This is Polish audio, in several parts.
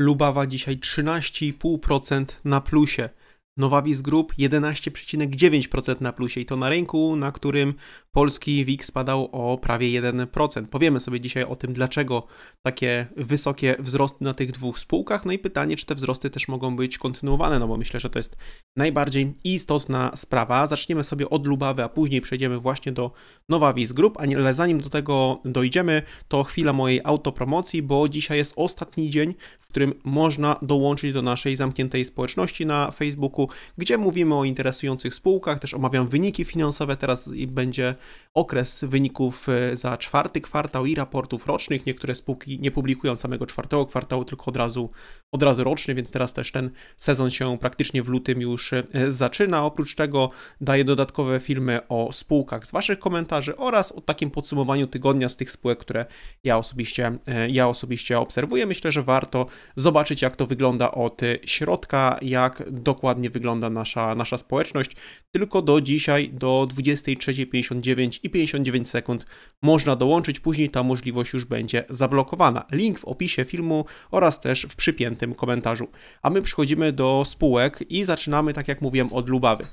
Lubawa dzisiaj 13,5% na plusie. Nowawis Group 11,9% na plusie i to na rynku, na którym polski WIG spadał o prawie 1%. Powiemy sobie dzisiaj o tym, dlaczego takie wysokie wzrosty na tych dwóch spółkach, no i pytanie, czy te wzrosty też mogą być kontynuowane, no bo myślę, że to jest najbardziej istotna sprawa. Zaczniemy sobie od Lubawy, a później przejdziemy właśnie do Nowawis Group, ale zanim do tego dojdziemy, to chwila mojej autopromocji, bo dzisiaj jest ostatni dzień w którym można dołączyć do naszej zamkniętej społeczności na Facebooku, gdzie mówimy o interesujących spółkach, też omawiam wyniki finansowe. Teraz będzie okres wyników e, za czwarty kwartał i raportów rocznych. Niektóre spółki nie publikują samego czwartego kwartału, tylko od razu, od razu roczny, więc teraz też ten sezon się praktycznie w lutym już e, zaczyna. Oprócz tego daję dodatkowe filmy o spółkach z Waszych komentarzy oraz o takim podsumowaniu tygodnia z tych spółek, które ja osobiście, e, ja osobiście obserwuję. Myślę, że warto zobaczyć jak to wygląda od środka, jak dokładnie wygląda nasza, nasza społeczność. Tylko do dzisiaj, do 23.59 i 59 sekund można dołączyć, później ta możliwość już będzie zablokowana. Link w opisie filmu oraz też w przypiętym komentarzu. A my przechodzimy do spółek i zaczynamy, tak jak mówiłem, od Lubawy.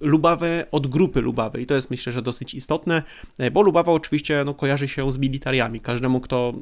Lubawę od grupy Lubawy i to jest myślę, że dosyć istotne, e, bo Lubawa oczywiście no, kojarzy się z militariami. Każdemu, kto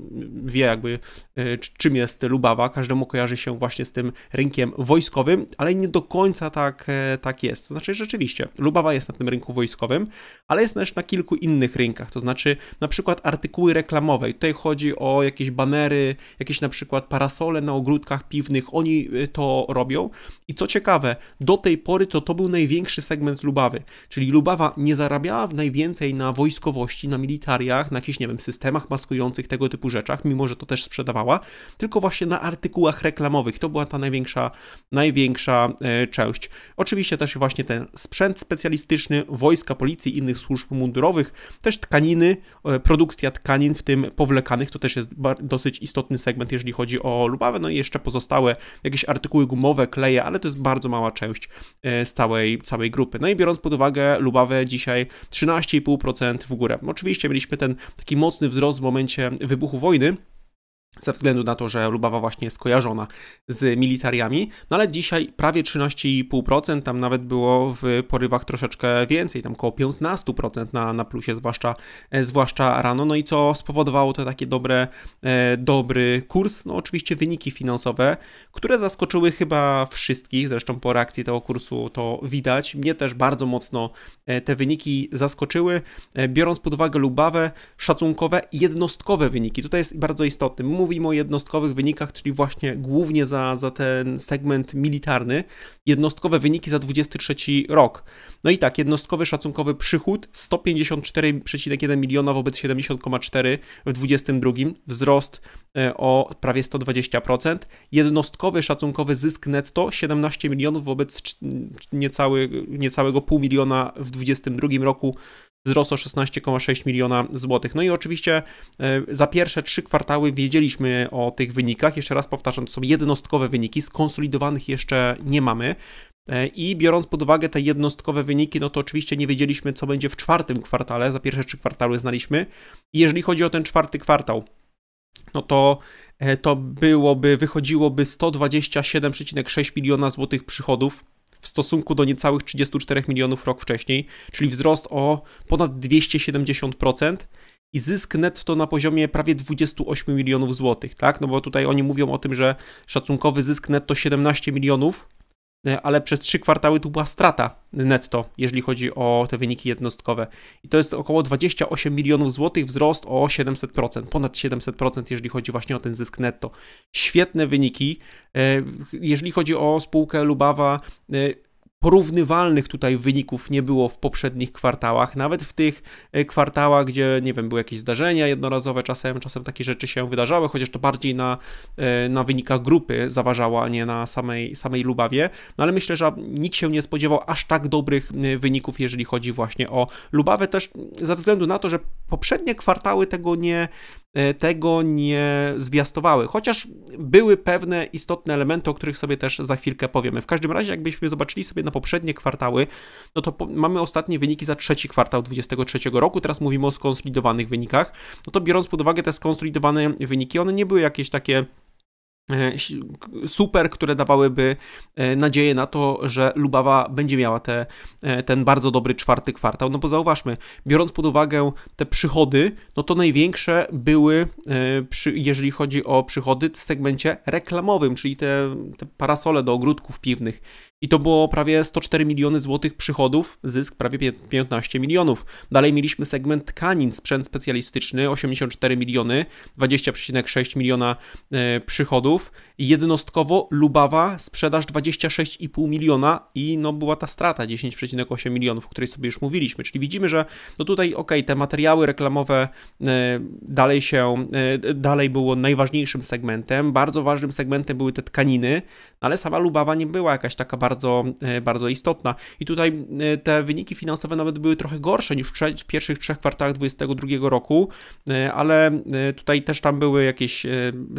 wie jakby e, czym jest Lubawa, sprawa, każdemu kojarzy się właśnie z tym rynkiem wojskowym, ale nie do końca tak, e, tak jest. To znaczy, rzeczywiście, Lubawa jest na tym rynku wojskowym, ale jest też na kilku innych rynkach, to znaczy na przykład artykuły reklamowe. Tutaj chodzi o jakieś banery, jakieś na przykład parasole na ogródkach piwnych, oni e, to robią. I co ciekawe, do tej pory to to był największy segment Lubawy, czyli Lubawa nie zarabiała najwięcej na wojskowości, na militariach, na jakichś, nie wiem, systemach maskujących, tego typu rzeczach, mimo że to też sprzedawała, tylko właśnie na artykułach reklamowych. To była ta największa, największa e, część. Oczywiście też właśnie ten sprzęt specjalistyczny, wojska, policji, innych służb mundurowych, też tkaniny, e, produkcja tkanin, w tym powlekanych, to też jest dosyć istotny segment, jeżeli chodzi o Lubawę, no i jeszcze pozostałe jakieś artykuły gumowe, kleje, ale to jest bardzo mała część e, z całej, całej grupy. No i biorąc pod uwagę Lubawę dzisiaj 13,5% w górę. Oczywiście mieliśmy ten taki mocny wzrost w momencie wybuchu wojny, ze względu na to, że Lubawa właśnie jest kojarzona z militariami, no ale dzisiaj prawie 13,5%, tam nawet było w porywach troszeczkę więcej, tam około 15% na, na plusie, zwłaszcza, e, zwłaszcza rano, no i co spowodowało to takie dobre, e, dobry kurs, no oczywiście wyniki finansowe, które zaskoczyły chyba wszystkich, zresztą po reakcji tego kursu to widać, mnie też bardzo mocno e, te wyniki zaskoczyły, e, biorąc pod uwagę Lubawę, szacunkowe jednostkowe wyniki, tutaj jest bardzo istotny, mówimy o jednostkowych wynikach, czyli właśnie głównie za, za ten segment militarny, jednostkowe wyniki za 23 rok. No i tak, jednostkowy szacunkowy przychód 154,1 miliona wobec 70,4 w 22, wzrost e, o prawie 120%. Jednostkowy szacunkowy zysk netto 17 milionów wobec niecały, niecałego pół miliona w 2022 roku wzrost o 16,6 miliona złotych. No i oczywiście e, za pierwsze trzy kwartały wiedzieliśmy o tych wynikach. Jeszcze raz powtarzam, to są jednostkowe wyniki, skonsolidowanych jeszcze nie mamy. E, I biorąc pod uwagę te jednostkowe wyniki, no to oczywiście nie wiedzieliśmy, co będzie w czwartym kwartale. Za pierwsze trzy kwartały znaliśmy. I jeżeli chodzi o ten czwarty kwartał, no to, e, to byłoby, wychodziłoby 127,6 miliona złotych przychodów w stosunku do niecałych 34 milionów rok wcześniej, czyli wzrost o ponad 270% i zysk netto na poziomie prawie 28 milionów złotych, tak? No bo tutaj oni mówią o tym, że szacunkowy zysk netto 17 milionów E, ale przez trzy kwartały tu była strata netto, jeżeli chodzi o te wyniki jednostkowe. I to jest około 28 milionów złotych, wzrost o 700%, ponad 700%, jeżeli chodzi właśnie o ten zysk netto. Świetne wyniki. E, jeżeli chodzi o spółkę Lubawa, e, porównywalnych tutaj wyników nie było w poprzednich kwartałach, nawet w tych e, kwartałach, gdzie, nie wiem, były jakieś zdarzenia jednorazowe czasem, czasem takie rzeczy się wydarzały, chociaż to bardziej na, e, na wynikach grupy zaważała, a nie na samej, samej Lubawie, no ale myślę, że nikt się nie spodziewał aż tak dobrych wyników, jeżeli chodzi właśnie o Lubawę, też ze względu na to, że poprzednie kwartały tego nie, E, tego nie zwiastowały. Chociaż były pewne istotne elementy, o których sobie też za chwilkę powiemy. W każdym razie, jakbyśmy zobaczyli sobie na poprzednie kwartały, no to mamy ostatnie wyniki za trzeci kwartał 2023 roku. Teraz mówimy o skonsolidowanych wynikach. No to biorąc pod uwagę te skonsolidowane wyniki, one nie były jakieś takie E, super, które dawałyby e, nadzieję na to, że Lubawa będzie miała te, e, ten bardzo dobry czwarty kwartał. No bo zauważmy, biorąc pod uwagę te przychody, no to największe były, przy, jeżeli chodzi o przychody w segmencie reklamowym, czyli te, te parasole do ogródków piwnych. I to było prawie 104 miliony złotych przychodów, zysk prawie 15 milionów. Dalej mieliśmy segment tkanin, sprzęt specjalistyczny 84 miliony, 20,6 miliona e, przychodów. Jednostkowo Lubawa sprzedaż 26,5 miliona i no była ta strata 10,8 milionów, o której sobie już mówiliśmy. Czyli widzimy, że no tutaj ok, te materiały reklamowe e, dalej się, e, dalej było najważniejszym segmentem. Bardzo ważnym segmentem były te tkaniny, no, ale sama Lubawa nie była jakaś taka bardzo bardzo, e, bardzo istotna. I tutaj e, te wyniki finansowe nawet były trochę gorsze niż w, pierwszych trzech kwartałach 2022 roku, e, ale tutaj też tam były jakieś,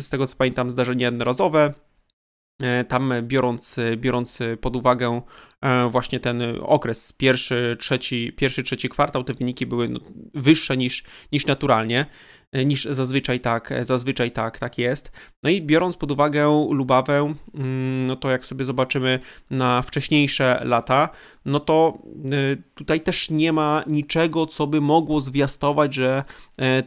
z tego co pamiętam, zdarzenia jednorazowe. Tam biorąc, biorąc pod uwagę właśnie ten okres, pierwszy, trzeci, pierwszy, trzeci kwartał, te wyniki były no, wyższe niż, niż naturalnie. E, niż zazwyczaj tak, e, zazwyczaj tak, tak jest. No i biorąc pod uwagę Lubawę, mm, no to jak sobie zobaczymy na wcześniejsze lata, no to e, tutaj też nie ma niczego, co by mogło zwiastować, że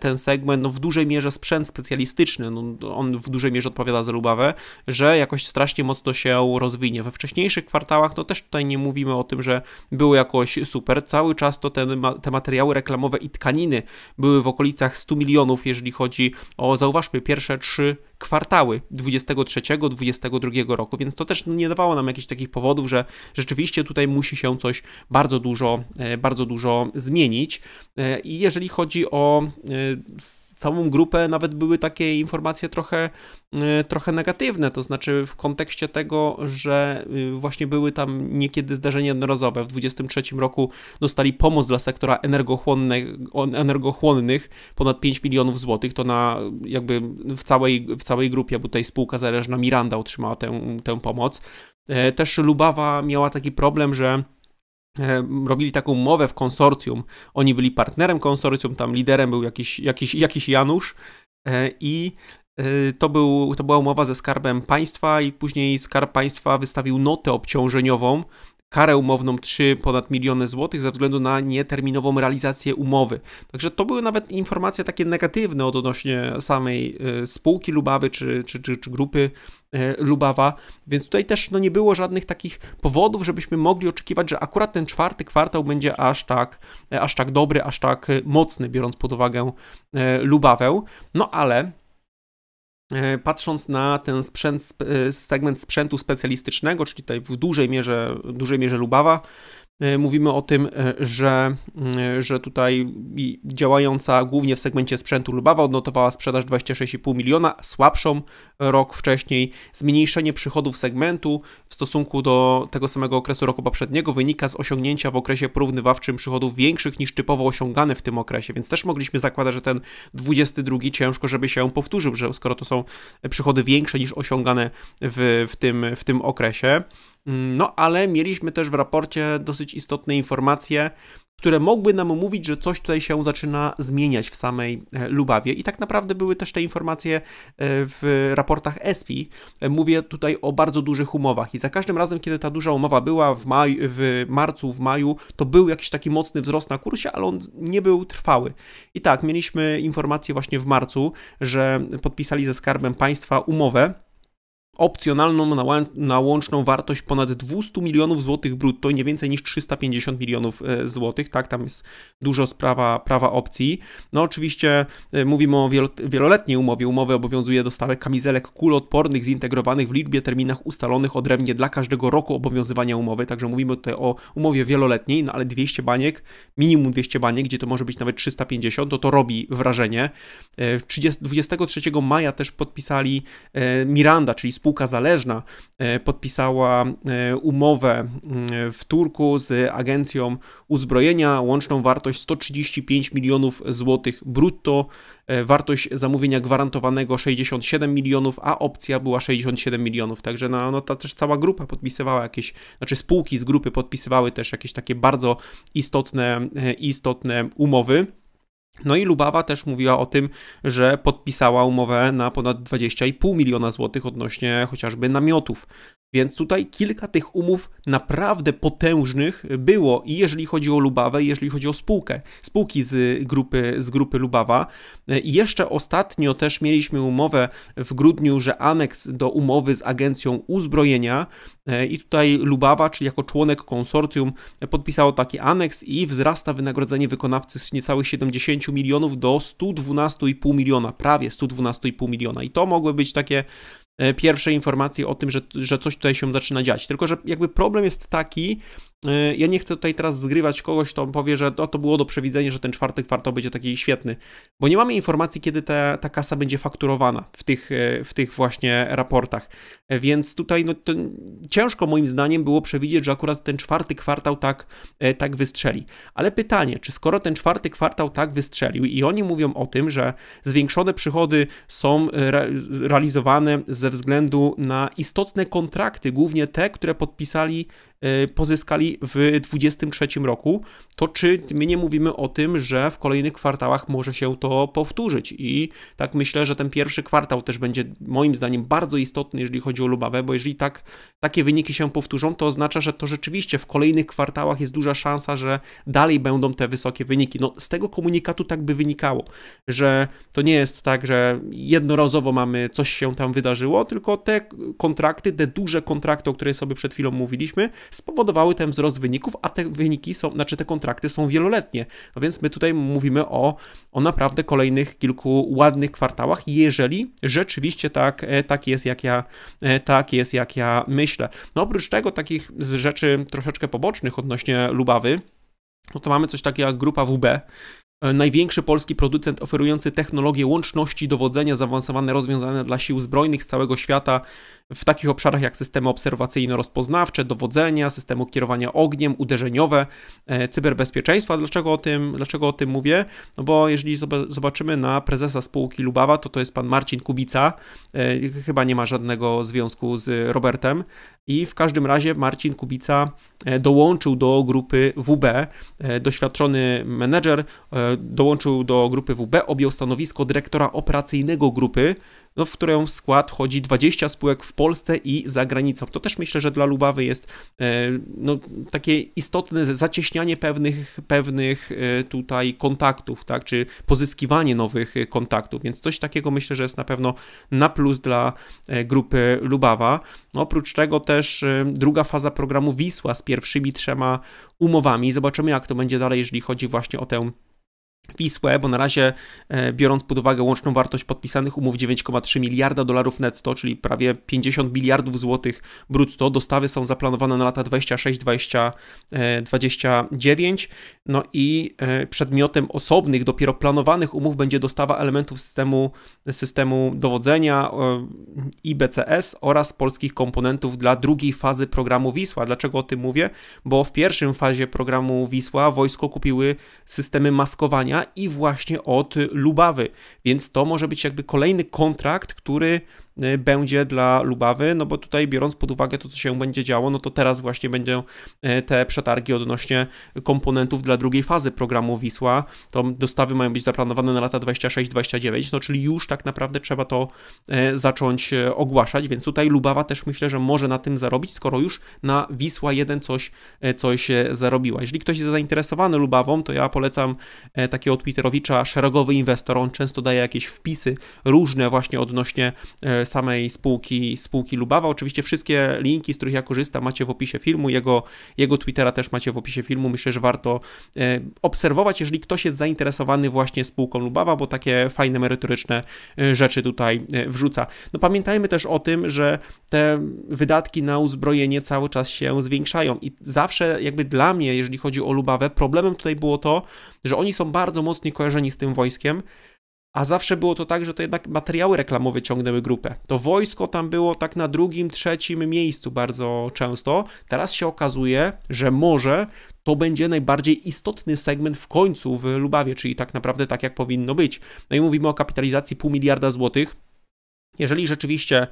ten segment, no w dużej mierze sprzęt specjalistyczny, no on w dużej mierze odpowiada za Lubawę, że jakoś strasznie mocno się rozwinie. We wcześniejszych kwartałach, no też tutaj nie mówimy o tym, że było jakoś super. Cały czas to te materiały reklamowe i tkaniny były w okolicach 100 milionów jeżeli chodzi o, zauważmy, pierwsze trzy kwartały 23-22 roku, więc to też nie dawało nam jakichś takich powodów, że rzeczywiście tutaj musi się coś bardzo dużo, e, bardzo dużo zmienić. E, I jeżeli chodzi o e, całą grupę, nawet były takie informacje trochę, trochę negatywne, to znaczy w kontekście tego, że y, właśnie były tam niekiedy zdarzenia jednorazowe. W 23. roku dostali pomoc dla sektora energochłonnych, energochłonnych ponad 5 milionów złotych, to na jakby w całej, w całej całej grupie, bo tutaj spółka zależna Miranda otrzymała tę, tę pomoc. E, też Lubawa miała taki problem, że e, robili taką umowę w konsorcjum. Oni byli partnerem konsorcjum, tam liderem był jakiś, jakiś, jakiś Janusz e, i to, był, to była umowa ze Skarbem Państwa i później Skarb Państwa wystawił notę obciążeniową karę umowną 3 ponad miliony złotych ze względu na nieterminową realizację umowy. Także to były nawet informacje takie negatywne odnośnie samej e, spółki Lubawy czy, czy, czy, czy grupy e, Lubawa, więc tutaj też no, nie było żadnych takich powodów, żebyśmy mogli oczekiwać, że akurat ten czwarty kwartał będzie aż tak, e, aż tak dobry, aż tak mocny, biorąc pod uwagę Lubawę. No ale E, patrząc na ten sprzęt, e, segment sprzętu specjalistycznego, czyli tutaj w dużej mierze, dużej mierze Lubawa, E, mówimy o tym, e, że, e, że tutaj działająca głównie w segmencie sprzętu Lubawa odnotowała sprzedaż 26,5 miliona, słabszą rok wcześniej. Zmniejszenie przychodów segmentu w stosunku do tego samego okresu roku poprzedniego wynika z osiągnięcia w okresie porównywawczym przychodów większych niż typowo osiągane w tym okresie, więc też mogliśmy zakładać, że ten 22 ciężko, żeby się powtórzył, że skoro to są przychody większe niż osiągane w, w, tym, w tym okresie. Mm, no ale mieliśmy też w raporcie dosyć istotne informacje, które mogły nam mówić, że coś tutaj się zaczyna zmieniać w samej e, Lubawie. I tak naprawdę były też te informacje e, w raportach ESPI. E, mówię tutaj o bardzo dużych umowach i za każdym razem, kiedy ta duża umowa była w, maj, w marcu, w maju, to był jakiś taki mocny wzrost na kursie, ale on nie był trwały. I tak, mieliśmy informację właśnie w marcu, że podpisali ze Skarbem Państwa umowę opcjonalną na, łączną wartość ponad 200 milionów złotych brutto, nie więcej niż 350 milionów e, złotych, tak, tam jest dużo sprawa prawa opcji. No oczywiście e, mówimy o wieloletniej umowie, umowy obowiązuje dostawę kamizelek kuloodpornych zintegrowanych w liczbie terminach ustalonych odrębnie dla każdego roku obowiązywania umowy, także mówimy tutaj o umowie wieloletniej, no ale 200 baniek, minimum 200 baniek, gdzie to może być nawet 350, to to robi wrażenie. 30, e, 23 maja też podpisali Miranda, czyli spółka zależna e, podpisała e, umowę w Turku z agencją uzbrojenia, łączną wartość 135 milionów złotych brutto, e, wartość zamówienia gwarantowanego 67 milionów, a opcja była 67 milionów. Także no, no ta też cała grupa podpisywała jakieś, znaczy spółki z grupy podpisywały też jakieś takie bardzo istotne, istotne umowy. No i Lubawa też mówiła o tym, że podpisała umowę na ponad 20,5 miliona złotych odnośnie chociażby namiotów. Więc tutaj kilka tych umów naprawdę potężnych było i jeżeli chodzi o Lubawę, i jeżeli chodzi o spółkę, spółki z grupy, z grupy Lubawa. I jeszcze ostatnio też mieliśmy umowę w grudniu, że aneks do umowy z Agencją Uzbrojenia e, i tutaj Lubawa, czyli jako członek konsorcjum, podpisało taki aneks i wzrasta wynagrodzenie wykonawcy z niecałych 70 milionów do 112,5 miliona, prawie 112,5 miliona. I to mogły być takie E, pierwsze informacje o tym, że, że coś tutaj się zaczyna dziać. Tylko, że jakby problem jest taki, Y, ja nie chcę tutaj teraz zgrywać kogoś, kto powie, że to, to było do przewidzenia, że ten czwarty kwartał będzie taki świetny, bo nie mamy informacji, kiedy ta, ta kasa będzie fakturowana w tych, y, w tych właśnie raportach. Więc tutaj no, ciężko moim zdaniem było przewidzieć, że akurat ten czwarty kwartał tak, y, tak wystrzeli. Ale pytanie, czy skoro ten czwarty kwartał tak wystrzelił i oni mówią o tym, że zwiększone przychody są re realizowane ze względu na istotne kontrakty, głównie te, które podpisali Y, pozyskali w 2023 roku, to czy my nie mówimy o tym, że w kolejnych kwartałach może się to powtórzyć? I tak myślę, że ten pierwszy kwartał też będzie moim zdaniem bardzo istotny, jeżeli chodzi o Lubawę, bo jeżeli tak, takie wyniki się powtórzą, to oznacza, że to rzeczywiście w kolejnych kwartałach jest duża szansa, że dalej będą te wysokie wyniki. No, z tego komunikatu tak by wynikało, że to nie jest tak, że jednorazowo mamy coś się tam wydarzyło, tylko te kontrakty, te duże kontrakty, o których sobie przed chwilą mówiliśmy, spowodowały ten wzrost wyników, a te wyniki są, znaczy te kontrakty są wieloletnie. No więc my tutaj mówimy o, o naprawdę kolejnych kilku ładnych kwartałach, jeżeli rzeczywiście tak, e, tak jest, jak ja, e, tak jest, jak ja myślę. No oprócz tego takich rzeczy troszeczkę pobocznych odnośnie Lubawy, no to mamy coś takiego jak grupa WB, e, Największy polski producent oferujący technologie łączności dowodzenia zaawansowane rozwiązania dla sił zbrojnych z całego świata w takich obszarach jak systemy obserwacyjno-rozpoznawcze, dowodzenia, systemy kierowania ogniem, uderzeniowe, e, cyberbezpieczeństwo. dlaczego o tym, dlaczego o tym mówię? No bo jeżeli zobaczymy na prezesa spółki Lubawa, to to jest pan Marcin Kubica. E, chyba nie ma żadnego związku z Robertem. I w każdym razie Marcin Kubica e, dołączył do grupy WB, doświadczony menedżer, dołączył do grupy WB, objął stanowisko dyrektora operacyjnego grupy, no, w którą w skład chodzi 20 spółek w Polsce i za granicą. To też myślę, że dla Lubawy jest e, no, takie istotne zacieśnianie pewnych, pewnych e, tutaj kontaktów, tak, czy pozyskiwanie nowych e, kontaktów, więc coś takiego myślę, że jest na pewno na plus dla grupy Lubawa. No, oprócz tego też druga faza programu Wisła z pierwszymi trzema umowami. Zobaczymy, jak to będzie dalej, jeżeli chodzi właśnie o tę Wisłę, bo na razie e, biorąc pod uwagę łączną wartość podpisanych umów 9,3 miliarda dolarów netto, czyli prawie 50 miliardów złotych brutto, dostawy są zaplanowane na lata 26-29. E, no i e, przedmiotem osobnych, dopiero planowanych umów będzie dostawa elementów systemu, systemu dowodzenia IBCS oraz polskich komponentów dla drugiej fazy programu Wisła. Dlaczego o tym mówię? Bo w pierwszym fazie programu Wisła wojsko kupiły systemy maskowania i właśnie od Lubawy. Więc to może być jakby kolejny kontrakt, który Y, będzie dla Lubawy, no bo tutaj biorąc pod uwagę to, co się będzie działo, no to teraz właśnie będą y, te przetargi odnośnie komponentów dla drugiej fazy programu Wisła. To dostawy mają być zaplanowane na lata 26-29, no czyli już tak naprawdę trzeba to y, zacząć ogłaszać, więc tutaj Lubawa też myślę, że może na tym zarobić, skoro już na Wisła 1 coś, coś zarobiła. Jeżeli ktoś jest zainteresowany Lubawą, to ja polecam takiego Twitterowicza, szeregowy inwestor, on często daje jakieś wpisy różne właśnie odnośnie samej spółki, spółki Lubawa. Oczywiście wszystkie linki, z których ja korzystam, macie w opisie filmu. Jego, jego Twittera też macie w opisie filmu. Myślę, że warto e, obserwować, jeżeli ktoś jest zainteresowany właśnie spółką Lubawa, bo takie fajne, merytoryczne e, rzeczy tutaj e, wrzuca. No pamiętajmy też o tym, że te wydatki na uzbrojenie cały czas się zwiększają i zawsze jakby dla mnie, jeżeli chodzi o Lubawę, problemem tutaj było to, że oni są bardzo mocno kojarzeni z tym wojskiem, a zawsze było to tak, że to jednak materiały reklamowe ciągnęły grupę. To wojsko tam było tak na drugim, trzecim miejscu bardzo często. Teraz się okazuje, że może to będzie najbardziej istotny segment w końcu w Lubawie, czyli tak naprawdę tak jak powinno być. No i mówimy o kapitalizacji pół miliarda złotych. Jeżeli rzeczywiście, e,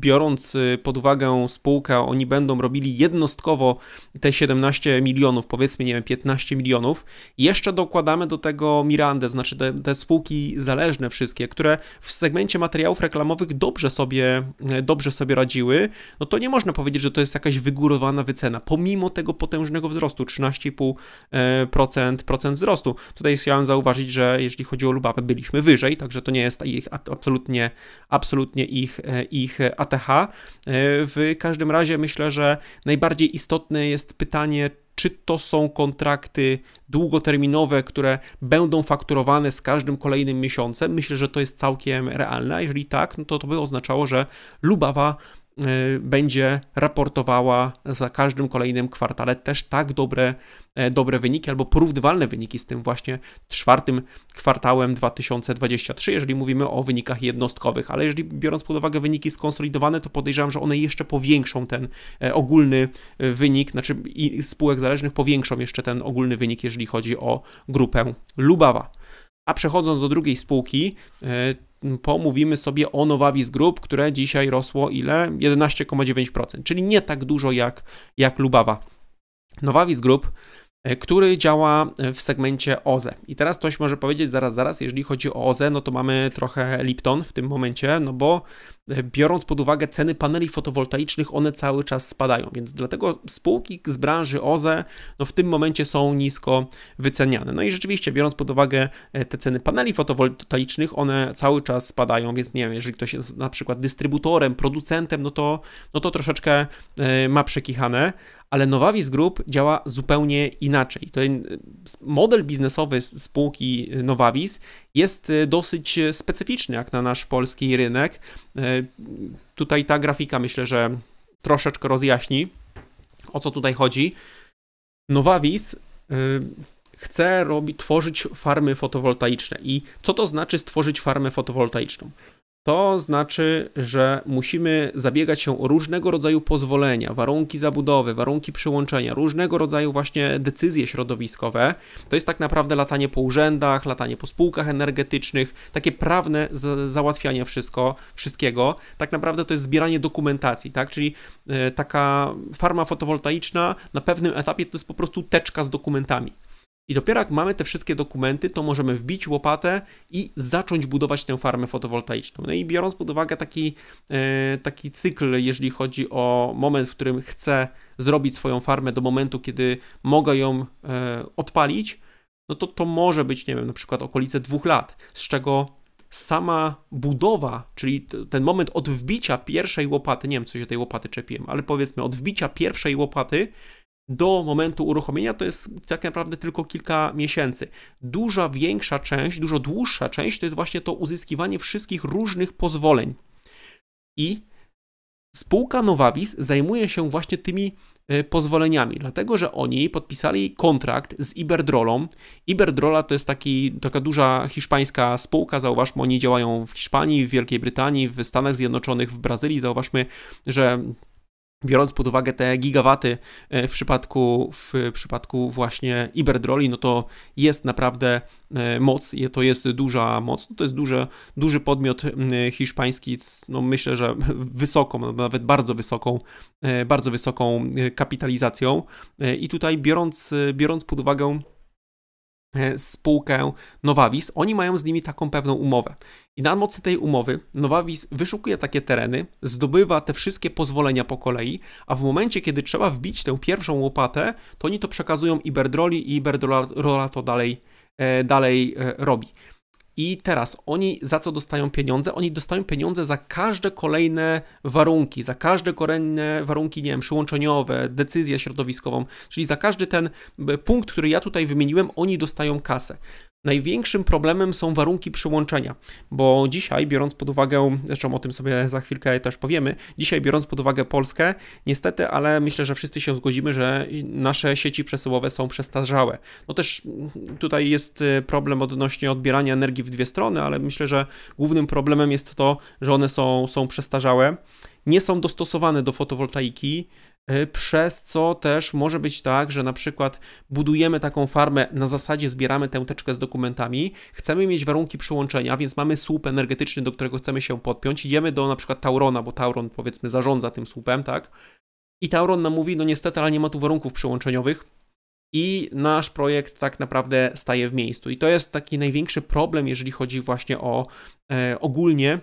biorąc e, pod uwagę spółkę, oni będą robili jednostkowo te 17 milionów, powiedzmy, nie wiem, 15 milionów, jeszcze dokładamy do tego Mirandę, znaczy te, te spółki zależne wszystkie, które w segmencie materiałów reklamowych dobrze sobie, e, dobrze sobie radziły, no to nie można powiedzieć, że to jest jakaś wygórowana wycena, pomimo tego potężnego wzrostu, 13,5% procent wzrostu. Tutaj chciałem zauważyć, że jeżeli chodzi o Lubawę, byliśmy wyżej, także to nie jest ich absolutnie absolutnie ich, e, ich ATH. E, w każdym razie myślę, że najbardziej istotne jest pytanie, czy to są kontrakty długoterminowe, które będą fakturowane z każdym kolejnym miesiącem. Myślę, że to jest całkiem realne. Jeżeli tak, no to to by oznaczało, że Lubawa Y, będzie raportowała za każdym kolejnym kwartale też tak dobre, e, dobre wyniki albo porównywalne wyniki z tym właśnie czwartym kwartałem 2023, jeżeli mówimy o wynikach jednostkowych, ale jeżeli biorąc pod uwagę wyniki skonsolidowane, to podejrzewam, że one jeszcze powiększą ten e, ogólny e, wynik, znaczy spółek zależnych powiększą jeszcze ten ogólny wynik, jeżeli chodzi o grupę Lubawa. A przechodząc do drugiej spółki, pomówimy sobie o Nowavis Group, które dzisiaj rosło ile? 11,9%, czyli nie tak dużo jak, jak Lubawa. Nowavis Group e, który działa e, w segmencie OZE. I teraz ktoś może powiedzieć, zaraz, zaraz, jeżeli chodzi o OZE, no to mamy trochę Lipton w tym momencie, no bo biorąc pod uwagę ceny paneli fotowoltaicznych, one cały czas spadają, więc dlatego spółki z branży OZE no w tym momencie są nisko wyceniane. No i rzeczywiście, biorąc pod uwagę e, te ceny paneli fotowoltaicznych, one cały czas spadają, więc nie wiem, jeżeli ktoś jest na przykład dystrybutorem, producentem, no to, no to troszeczkę e, ma przekichane, ale Nowavis Group działa zupełnie inaczej. To e, model biznesowy spółki Nowavis jest dosyć specyficzny jak na nasz polski rynek, E, tutaj ta grafika myślę, że troszeczkę rozjaśni, o co tutaj chodzi. Nowavis e, chce robi, tworzyć farmy fotowoltaiczne. I co to znaczy stworzyć farmę fotowoltaiczną? To znaczy, że musimy zabiegać się o różnego rodzaju pozwolenia, warunki zabudowy, warunki przyłączenia, różnego rodzaju właśnie decyzje środowiskowe. To jest tak naprawdę latanie po urzędach, latanie po spółkach energetycznych, takie prawne załatwianie wszystko, wszystkiego. Tak naprawdę to jest zbieranie dokumentacji, tak? Czyli e, taka farma fotowoltaiczna na pewnym etapie to jest po prostu teczka z dokumentami. I dopiero jak mamy te wszystkie dokumenty, to możemy wbić łopatę i zacząć budować tę farmę fotowoltaiczną. No i biorąc pod uwagę taki, e, taki cykl, jeżeli chodzi o moment, w którym chcę zrobić swoją farmę, do momentu, kiedy mogę ją e, odpalić, no to to może być, nie wiem, na przykład okolice dwóch lat, z czego sama budowa, czyli ten moment od wbicia pierwszej łopaty, nie wiem, co się tej łopaty czepiłem, ale powiedzmy od wbicia pierwszej łopaty do momentu uruchomienia to jest tak naprawdę tylko kilka miesięcy. Duża większa część, dużo dłuższa część to jest właśnie to uzyskiwanie wszystkich różnych pozwoleń. I spółka Nowavis zajmuje się właśnie tymi e, pozwoleniami, dlatego że oni podpisali kontrakt z Iberdrolą. Iberdrola to jest taki, taka duża hiszpańska spółka, zauważmy, oni działają w Hiszpanii, w Wielkiej Brytanii, w Stanach Zjednoczonych, w Brazylii, zauważmy, że biorąc pod uwagę te gigawaty e, w przypadku, w przypadku właśnie Iberdroli, no to jest naprawdę e, moc, to jest duża moc, no to jest duży, duży podmiot hiszpański, no myślę, że wysoką, no nawet bardzo wysoką, e, bardzo wysoką kapitalizacją i tutaj biorąc, biorąc pod uwagę E, spółkę Nowawis, oni mają z nimi taką pewną umowę. I na mocy tej umowy Nowawis wyszukuje takie tereny, zdobywa te wszystkie pozwolenia po kolei, a w momencie, kiedy trzeba wbić tę pierwszą łopatę, to oni to przekazują Iberdroli i Iberdrola to dalej, e, dalej e, robi. I teraz oni za co dostają pieniądze? Oni dostają pieniądze za każde kolejne warunki, za każde kolejne warunki, nie wiem, przyłączeniowe, decyzję środowiskową, czyli za każdy ten e, punkt, który ja tutaj wymieniłem, oni dostają kasę. Największym problemem są warunki przyłączenia, bo dzisiaj, biorąc pod uwagę, zresztą o tym sobie za chwilkę też powiemy, dzisiaj, biorąc pod uwagę Polskę, niestety, ale myślę, że wszyscy się zgodzimy, że nasze sieci przesyłowe są przestarzałe. No też tutaj jest y, problem odnośnie odbierania energii w dwie strony, ale myślę, że głównym problemem jest to, że one są, są przestarzałe nie są dostosowane do fotowoltaiki, Y, przez co też może być tak, że na przykład budujemy taką farmę, na zasadzie zbieramy tę teczkę z dokumentami, chcemy mieć warunki przyłączenia, więc mamy słup energetyczny, do którego chcemy się podpiąć, idziemy do na przykład Taurona, bo Tauron powiedzmy zarządza tym słupem, tak? I Tauron nam mówi, no niestety, ale nie ma tu warunków przyłączeniowych, i nasz projekt tak naprawdę staje w miejscu. I to jest taki największy problem, jeżeli chodzi właśnie o e, ogólnie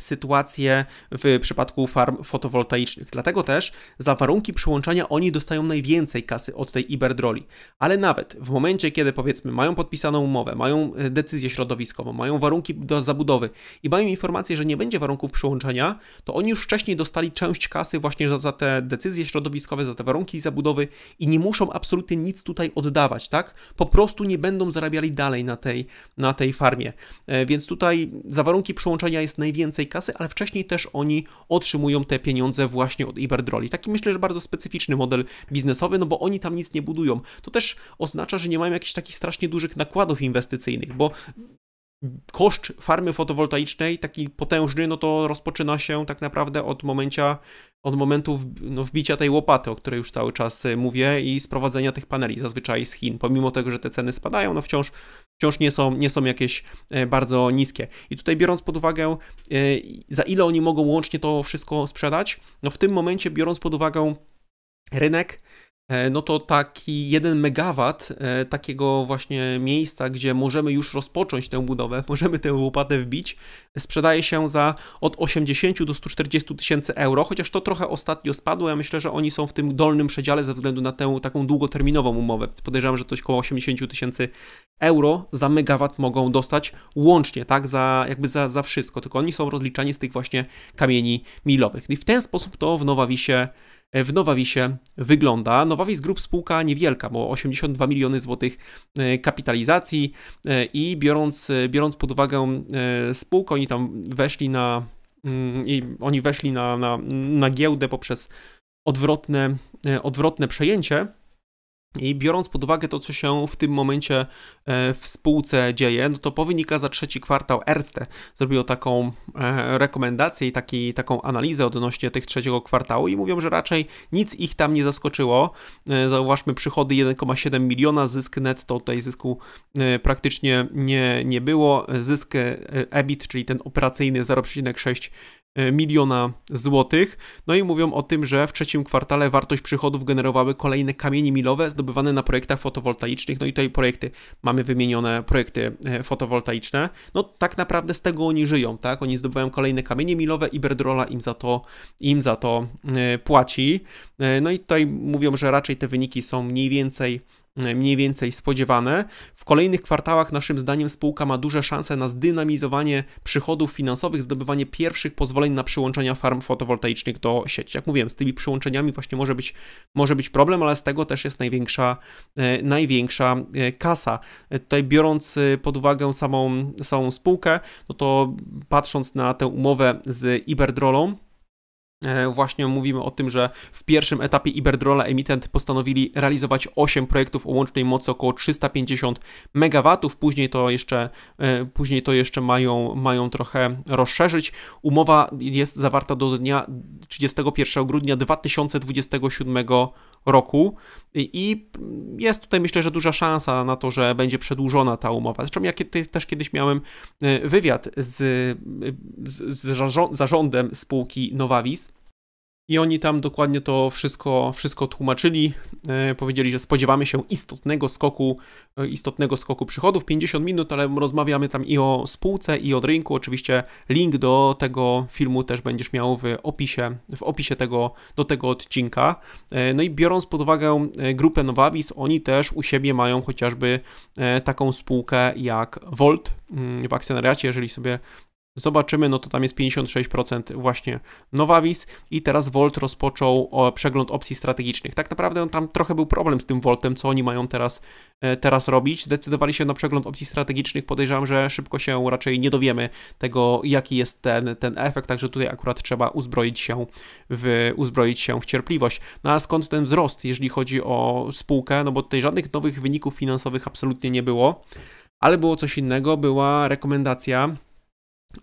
sytuację w przypadku farm fotowoltaicznych. Dlatego też za warunki przyłączania oni dostają najwięcej kasy od tej Iberdroli. Ale nawet w momencie, kiedy powiedzmy mają podpisaną umowę, mają e, decyzję środowiskową, mają warunki do zabudowy i mają informację, że nie będzie warunków przyłączenia, to oni już wcześniej dostali część kasy właśnie za, za te decyzje środowiskowe, za te warunki zabudowy i nie muszą absolutnie nic tutaj oddawać, tak? Po prostu nie będą zarabiali dalej na tej, na tej farmie. E, więc tutaj za warunki przyłączenia jest najwięcej więcej kasy, ale wcześniej też oni otrzymują te pieniądze właśnie od Iberdroli. Taki myślę, że bardzo specyficzny model biznesowy, no bo oni tam nic nie budują. To też oznacza, że nie mają jakichś takich strasznie dużych nakładów inwestycyjnych, bo koszt farmy fotowoltaicznej, taki potężny, no to rozpoczyna się tak naprawdę od momencia, od momentu no, wbicia tej łopaty, o której już cały czas y, mówię i sprowadzenia tych paneli zazwyczaj z Chin. Pomimo tego, że te ceny spadają, no wciąż wciąż nie są, nie są jakieś e, bardzo niskie. I tutaj biorąc pod uwagę, e, za ile oni mogą łącznie to wszystko sprzedać, no w tym momencie biorąc pod uwagę rynek, E, no to taki 1 megawat e, takiego właśnie miejsca, gdzie możemy już rozpocząć tę budowę, możemy tę łopatę wbić, sprzedaje się za od 80 do 140 tysięcy euro, chociaż to trochę ostatnio spadło, ja myślę, że oni są w tym dolnym przedziale ze względu na tę taką długoterminową umowę, podejrzewam, że coś koło 80 tysięcy euro za megawat mogą dostać łącznie, tak, za jakby za, za wszystko, tylko oni są rozliczani z tych właśnie kamieni milowych. I w ten sposób to w Nowawisie E, w Nowawisie wygląda. Nowawis Group spółka niewielka, bo 82 miliony złotych e, kapitalizacji e, i biorąc, biorąc pod uwagę spółkę, oni tam weszli na, mm, oni weszli na, na, na giełdę poprzez odwrotne, odwrotne przejęcie, i biorąc pod uwagę to, co się w tym momencie e, w spółce dzieje, no to po wynika za trzeci kwartał Erste zrobiło taką e, rekomendację i taki, taką analizę odnośnie tych trzeciego kwartału i mówią, że raczej nic ich tam nie zaskoczyło. E, zauważmy przychody 1,7 miliona, zysk netto tutaj zysku praktycznie nie, nie było, zysk EBIT, czyli ten operacyjny 0,6 E, miliona złotych. No i mówią o tym, że w trzecim kwartale wartość przychodów generowały kolejne kamienie milowe zdobywane na projektach fotowoltaicznych. No i tutaj projekty, mamy wymienione projekty e, fotowoltaiczne. No tak naprawdę z tego oni żyją, tak? Oni zdobywają kolejne kamienie milowe i Berdrola im za to, im za to e, płaci. No i tutaj mówią, że raczej te wyniki są mniej więcej mniej więcej spodziewane. W kolejnych kwartałach naszym zdaniem spółka ma duże szanse na zdynamizowanie przychodów finansowych, zdobywanie pierwszych pozwoleń na przyłączenia farm fotowoltaicznych do sieci. Jak mówiłem, z tymi przyłączeniami właśnie może być, może być problem, ale z tego też jest największa, e, największa e, kasa. E, tutaj biorąc e, pod uwagę samą, samą spółkę, no to patrząc na tę umowę z Iberdrolą, E, właśnie mówimy o tym, że w pierwszym etapie Iberdrola emitent postanowili realizować 8 projektów o łącznej mocy około 350 MW. Później to jeszcze, e, później to jeszcze mają, mają trochę rozszerzyć. Umowa jest zawarta do dnia 31 grudnia 2027 roku i jest tutaj myślę, że duża szansa na to, że będzie przedłużona ta umowa. Zresztą ja też kiedyś miałem e, wywiad z, e, z zarządem spółki Nowavis i oni tam dokładnie to wszystko, wszystko tłumaczyli. E, powiedzieli, że spodziewamy się istotnego skoku, e, istotnego skoku przychodów, 50 minut, ale rozmawiamy tam i o spółce, i o rynku. Oczywiście link do tego filmu też będziesz miał w opisie, w opisie tego, do tego odcinka. E, no i biorąc pod uwagę grupę Nowavis, oni też u siebie mają chociażby taką spółkę jak Volt mm, w akcjonariacie. Jeżeli sobie zobaczymy, no to tam jest 56% właśnie Nowawis i teraz Volt rozpoczął przegląd opcji strategicznych. Tak naprawdę no, tam trochę był problem z tym Voltem, co oni mają teraz, e, teraz robić. Zdecydowali się na przegląd opcji strategicznych, podejrzewam, że szybko się raczej nie dowiemy tego, jaki jest ten, ten efekt, także tutaj akurat trzeba uzbroić się w, uzbroić się w cierpliwość. No a skąd ten wzrost, jeżeli chodzi o spółkę? No bo tutaj żadnych nowych wyników finansowych absolutnie nie było, ale było coś innego, była rekomendacja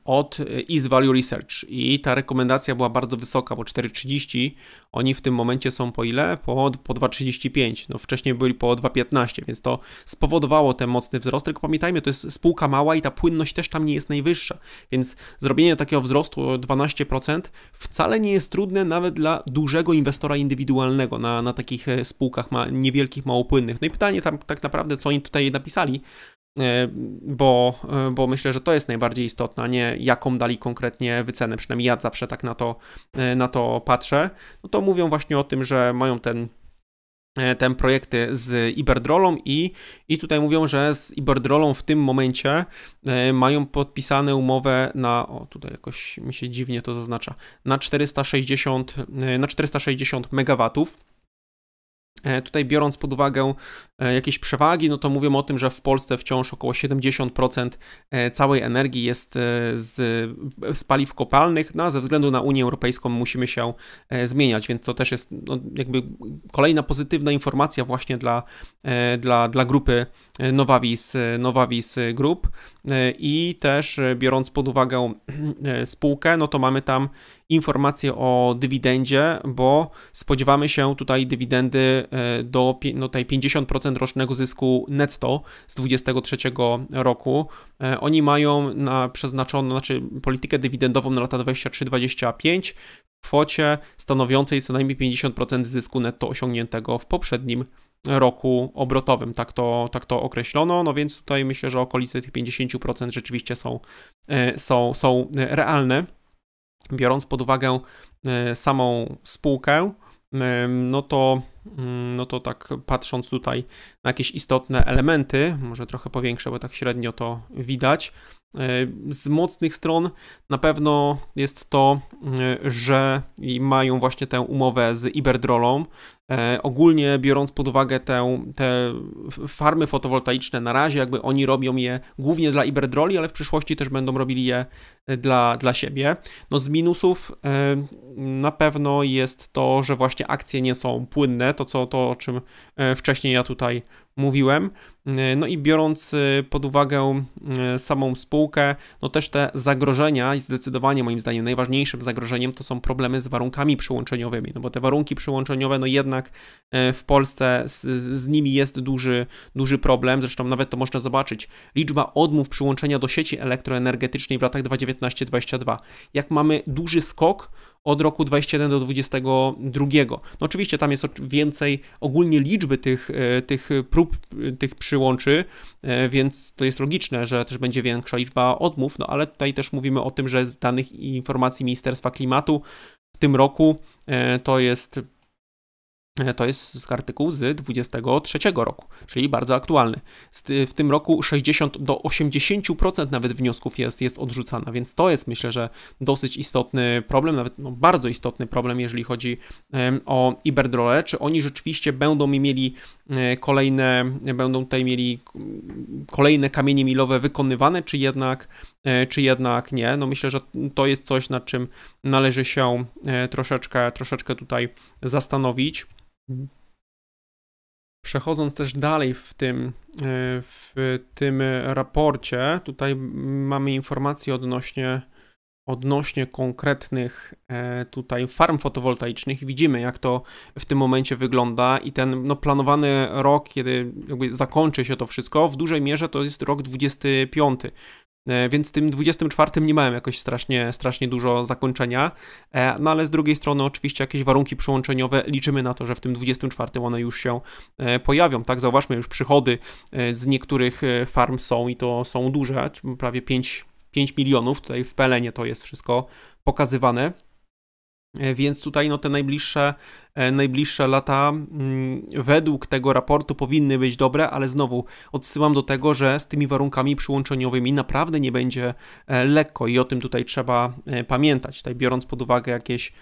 od e, East Value Research i ta rekomendacja była bardzo wysoka, bo 4,30 oni w tym momencie są po ile? Po, po 2,35, no wcześniej byli po 2,15, więc to spowodowało ten mocny wzrost, tylko pamiętajmy, to jest spółka mała i ta płynność też tam nie jest najwyższa, więc zrobienie takiego wzrostu o 12% wcale nie jest trudne nawet dla dużego inwestora indywidualnego na, na takich e, spółkach ma, niewielkich, małopłynnych. No i pytanie tam tak naprawdę, co oni tutaj napisali, E, bo, e, bo myślę, że to jest najbardziej istotne, a nie jaką dali konkretnie wycenę, przynajmniej ja zawsze tak na to, e, na to patrzę, no to mówią właśnie o tym, że mają ten ten projekty z Iberdrolą i, i tutaj mówią, że z Iberdrolą w tym momencie mają podpisane umowę na, o tutaj jakoś mi się dziwnie to zaznacza, na 460, na 460 megawatów E, tutaj biorąc pod uwagę e, jakieś przewagi, no to mówią o tym, że w Polsce wciąż około 70% e, całej energii jest z, z paliw kopalnych, no a ze względu na Unię Europejską musimy się zmieniać, więc to też jest no, jakby kolejna pozytywna informacja właśnie dla, dla, dla grupy Nowavis, Nowawis Group i też biorąc pod uwagę spółkę, no to mamy tam informację o dywidendzie, bo spodziewamy się tutaj dywidendy e, do no, tej 50% rocznego zysku netto z 23 roku. E, oni mają na przeznaczoną, znaczy politykę dywidendową na lata 23-25 w kwocie stanowiącej co najmniej 50% zysku netto osiągniętego w poprzednim roku obrotowym, tak to, tak to określono, no więc tutaj myślę, że okolice tych 50% rzeczywiście są, e, są, są realne biorąc pod uwagę e, samą spółkę, e, no to, mm, no to tak patrząc tutaj na jakieś istotne elementy, może trochę powiększę, bo tak średnio to widać, E, z mocnych stron na pewno jest to, e, że mają właśnie tę umowę z Iberdrolą. E, ogólnie biorąc pod uwagę te, te farmy fotowoltaiczne, na razie jakby oni robią je głównie dla Iberdroli, ale w przyszłości też będą robili je dla, dla siebie. No z minusów na pewno jest to, że właśnie akcje nie są płynne, to co to o czym wcześniej ja tutaj mówiłem. E, no i biorąc e, pod uwagę e, samą spółkę, no też te zagrożenia, i zdecydowanie moim zdaniem najważniejszym zagrożeniem to są problemy z warunkami przyłączeniowymi, no bo te warunki przyłączeniowe, no jednak w Polsce z, z nimi jest duży, duży problem, zresztą nawet to można zobaczyć. Liczba odmów przyłączenia do sieci elektroenergetycznej w latach 2019-2022. Jak mamy duży skok, od roku 21 do 22. No oczywiście tam jest więcej ogólnie liczby tych, e, tych prób, tych przyłączy, e, więc to jest logiczne, że też będzie większa liczba odmów, no ale tutaj też mówimy o tym, że z danych i informacji Ministerstwa Klimatu w tym roku e, to jest E, to jest artykuł z 23 roku, czyli bardzo aktualny. W tym roku 60 do 80% nawet wniosków jest, jest odrzucana, więc to jest myślę, że dosyć istotny problem, nawet no, bardzo istotny problem, jeżeli chodzi o Iberdrolę. Czy oni rzeczywiście będą mieli e, kolejne, będą tutaj mieli mm, kolejne kamienie milowe wykonywane, czy jednak, e, czy jednak nie? No myślę, że to jest coś, nad czym należy się troszeczkę, troszeczkę tutaj zastanowić. Przechodząc też dalej w tym, e, w tym raporcie, tutaj mamy informacje odnośnie, odnośnie konkretnych e, tutaj farm fotowoltaicznych. Widzimy, jak to w tym momencie wygląda i ten no, planowany rok, kiedy zakończy się to wszystko, w dużej mierze to jest rok 25. E, więc tym 24 nie miałem jakoś strasznie, strasznie dużo zakończenia. E, no ale z drugiej strony, oczywiście, jakieś warunki przyłączeniowe liczymy na to, że w tym 24 one już się e, pojawią. Tak, zauważmy, już przychody z niektórych farm są i to są duże, prawie 5, 5 milionów. Tutaj w Pelenie to jest wszystko pokazywane. Więc tutaj no, te najbliższe E, najbliższe lata mm, według tego raportu powinny być dobre, ale znowu odsyłam do tego, że z tymi warunkami przyłączeniowymi naprawdę nie będzie e, lekko i o tym tutaj trzeba e, pamiętać. Tutaj biorąc pod uwagę jakieś,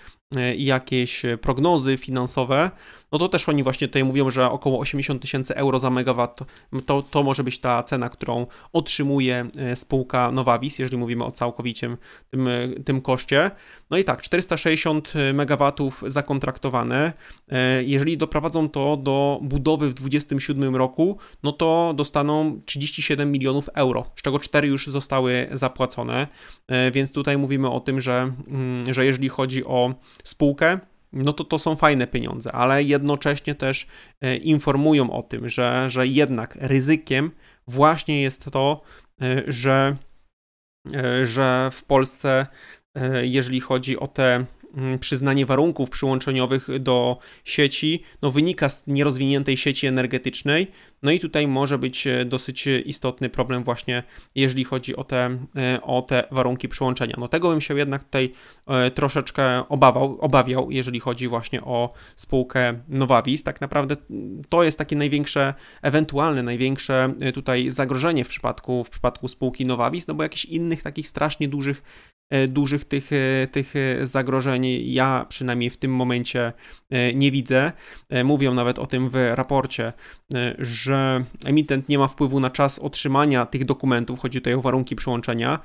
jakieś prognozy finansowe, no to też oni właśnie tutaj mówią, że około 80 tysięcy euro za megawatt to, to może być ta cena, którą otrzymuje spółka Nowavis, jeżeli mówimy o całkowicie tym, tym koszcie. No i tak, 460 megawatów zakontraktowane, E, jeżeli doprowadzą to do budowy w 2027 roku, no to dostaną 37 milionów euro, z czego 4 już zostały zapłacone, e, więc tutaj mówimy o tym, że, mm, że jeżeli chodzi o spółkę, no to to są fajne pieniądze, ale jednocześnie też e, informują o tym, że, że jednak ryzykiem właśnie jest to, że, że w Polsce, jeżeli chodzi o te Mm, przyznanie warunków przyłączeniowych do sieci no, wynika z nierozwiniętej sieci energetycznej. No i tutaj może być e, dosyć e, istotny problem właśnie, jeżeli chodzi o te, e, o te warunki przyłączenia. No tego bym się jednak tutaj troszeczkę obawiał, obawiał, jeżeli chodzi właśnie o spółkę Nowavis. Tak naprawdę mm, to jest takie największe, ewentualne największe tutaj zagrożenie w przypadku, w przypadku spółki Nowavis, no bo jakichś innych takich strasznie dużych E, dużych tych, e, tych e, zagrożeń ja przynajmniej w tym momencie nie widzę. Mówią nawet o tym w raporcie, że emitent nie ma wpływu na czas otrzymania tych dokumentów, chodzi tutaj o warunki przyłączenia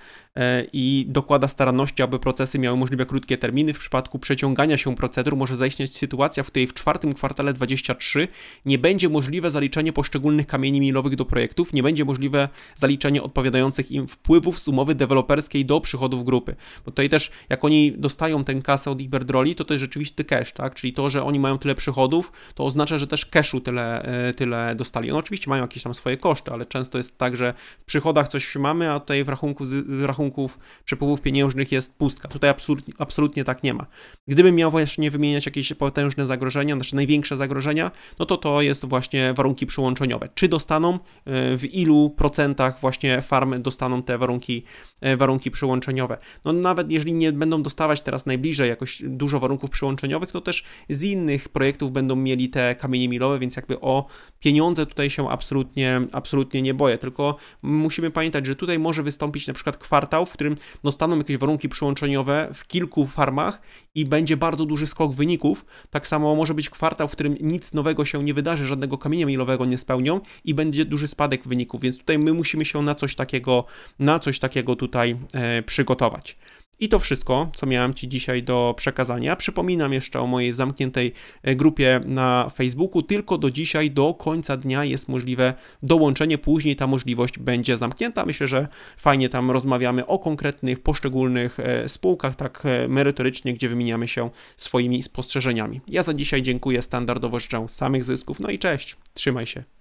i dokłada staranności, aby procesy miały możliwie krótkie terminy. W przypadku przeciągania się procedur może zaistnieć sytuacja, w której w czwartym kwartale 23 nie będzie możliwe zaliczenie poszczególnych kamieni milowych do projektów, nie będzie możliwe zaliczenie odpowiadających im wpływów z umowy deweloperskiej do przychodów grupy. Bo tutaj też, jak oni dostają tę kasę od Iberdroli, to to jest rzeczywiście cash, tak? Czyli to, że oni mają tyle przychodów, to oznacza, że też cashu tyle, e, tyle dostali. No oczywiście mają jakieś tam swoje koszty, ale często jest tak, że w przychodach coś mamy, a tutaj w rachunku z rachunków przepływów pieniężnych jest pustka. Tutaj absolutnie tak nie ma. Gdybym miał właśnie wymieniać jakieś potężne zagrożenia, znaczy największe zagrożenia, no to to jest właśnie warunki przyłączeniowe. Czy dostaną, e, w ilu procentach właśnie farmy dostaną te warunki, e, warunki przyłączeniowe no nawet jeżeli nie będą dostawać teraz najbliżej jakoś dużo warunków przyłączeniowych, to też z innych projektów będą mieli te kamienie milowe, więc jakby o pieniądze tutaj się absolutnie, absolutnie nie boję, tylko musimy pamiętać, że tutaj może wystąpić na przykład kwartał, w którym dostaną jakieś warunki przyłączeniowe w kilku farmach i będzie bardzo duży skok wyników. Tak samo może być kwartał, w którym nic nowego się nie wydarzy, żadnego kamienia milowego nie spełnią i będzie duży spadek wyników, więc tutaj my musimy się na coś takiego, na coś takiego tutaj e, przygotować. I to wszystko, co miałem Ci dzisiaj do przekazania. Przypominam jeszcze o mojej zamkniętej e, grupie na Facebooku. Tylko do dzisiaj, do końca dnia jest możliwe dołączenie. Później ta możliwość będzie zamknięta. Myślę, że fajnie tam rozmawiamy o konkretnych, poszczególnych e, spółkach, tak e, merytorycznie, gdzie wymieniamy się swoimi spostrzeżeniami. Ja za dzisiaj dziękuję. Standardowo życzę samych zysków. No i cześć. Trzymaj się.